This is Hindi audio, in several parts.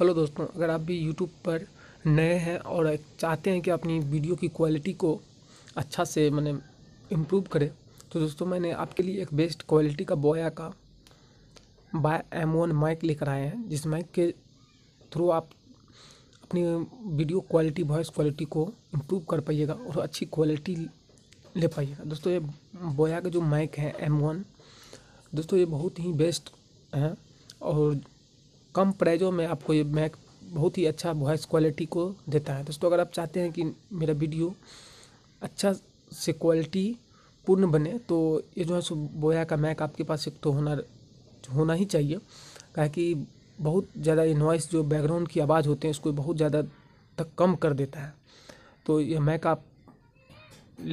हेलो दोस्तों अगर आप भी यूट्यूब पर नए हैं और चाहते हैं कि अपनी वीडियो की क्वालिटी को अच्छा से मैंने इम्प्रूव करें तो दोस्तों मैंने आपके लिए एक बेस्ट क्वालिटी का बोया का बाय एम वन माइक लेकर आए हैं जिस माइक के थ्रू आप अपनी वीडियो क्वालिटी वॉइस क्वालिटी को इम्प्रूव कर पाइएगा और अच्छी क्वालिटी ले पाइएगा दोस्तों ये बोया का जो माइक है एम वन दोस्तों ये बहुत ही बेस्ट है और कम प्राइजों में आपको ये मैक बहुत ही अच्छा वॉइस क्वालिटी को देता है दोस्तों अगर आप चाहते हैं कि मेरा वीडियो अच्छा से क्वालिटी पूर्ण बने तो ये जो है सो बोया का मैक आपके पास एक तो होना होना ही चाहिए कहा कि बहुत ज़्यादा ये नॉइस जो बैकग्राउंड की आवाज़ होते हैं उसको बहुत ज़्यादा तक कम कर देता है तो यह मैक आप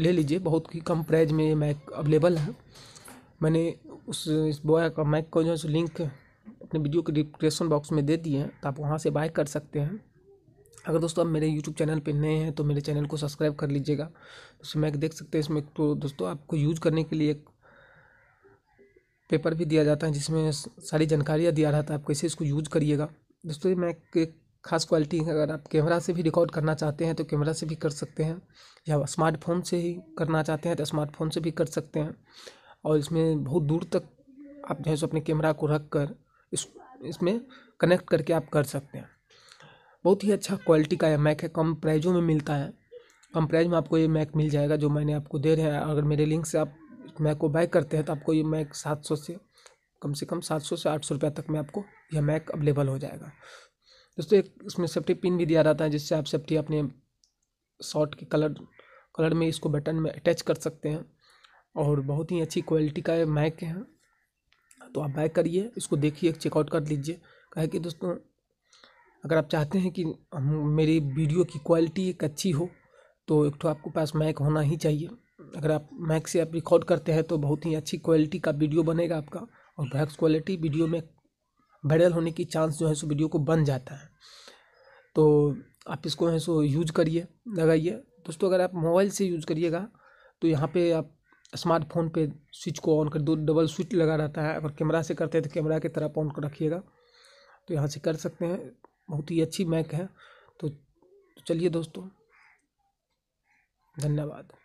ले लीजिए बहुत ही कम प्राइज में ये मैक अवेलेबल है मैंने उस इस बोया का मैक को जो है सो लिंक अपने वीडियो के डिस्क्रिप्शन बॉक्स में दे दिए हैं तो आप वहाँ से बाय कर सकते हैं अगर दोस्तों आप मेरे यूट्यूब चैनल पर नए हैं तो मेरे चैनल को सब्सक्राइब कर लीजिएगा दोस्तों मैं देख सकते हैं इसमें तो दोस्तों आपको यूज करने के लिए एक पेपर भी दिया जाता है जिसमें सारी जानकारियाँ दिया रहता है आप कैसे इसको यूज करिएगा दोस्तों मैं एक खास क्वालिटी अगर आप कैमरा से भी रिकॉर्ड करना चाहते हैं तो कैमरा से भी कर सकते हैं या स्मार्टफोन से ही करना चाहते हैं तो स्मार्टफोन से भी कर सकते हैं और इसमें बहुत दूर तक आप जो है सो अपने कैमरा को रख कर इस इसमें कनेक्ट करके आप कर सकते हैं बहुत ही अच्छा क्वालिटी का यह मैक है कम प्राइजों में मिलता है कम प्राइज में आपको ये मैक मिल जाएगा जो मैंने आपको दे रहे हैं अगर मेरे लिंक से आप मैक को बाय करते हैं तो आपको ये मैक सात सौ से कम से कम सात सौ से आठ सौ रुपये तक में आपको यह मैक अवेलेबल हो जाएगा दोस्तों एक इसमें सेफ्टी पिन भी दिया जाता है जिससे आप सेफ्टी अपने शॉर्ट के कलर कलर में इसको बटन में अटैच कर सकते हैं और बहुत ही अच्छी क्वालिटी का मैक है तो आप बाय करिए इसको देखिए चेकआउट कर लीजिए कहे कि दोस्तों अगर आप चाहते हैं कि मेरी वीडियो की क्वालिटी एक अच्छी हो तो एक तो आपके पास मैक होना ही चाहिए अगर आप मैक से आप रिकॉर्ड करते हैं तो बहुत ही अच्छी क्वालिटी का वीडियो बनेगा आपका और बैक्स क्वालिटी वीडियो में वायरल होने की चांस जो है सो वीडियो को बन जाता है तो आप इसको है सो यूज करिए लगाइए दोस्तों अगर आप मोबाइल से यूज करिएगा तो यहाँ पे आप स्मार्टफोन पे स्विच को ऑन कर दो डबल स्विच लगा रहता है अगर कैमरा से करते हैं तो कैमरा की तरफ ऑन रखिएगा तो यहाँ से कर सकते हैं बहुत ही अच्छी मैक है तो चलिए दोस्तों धन्यवाद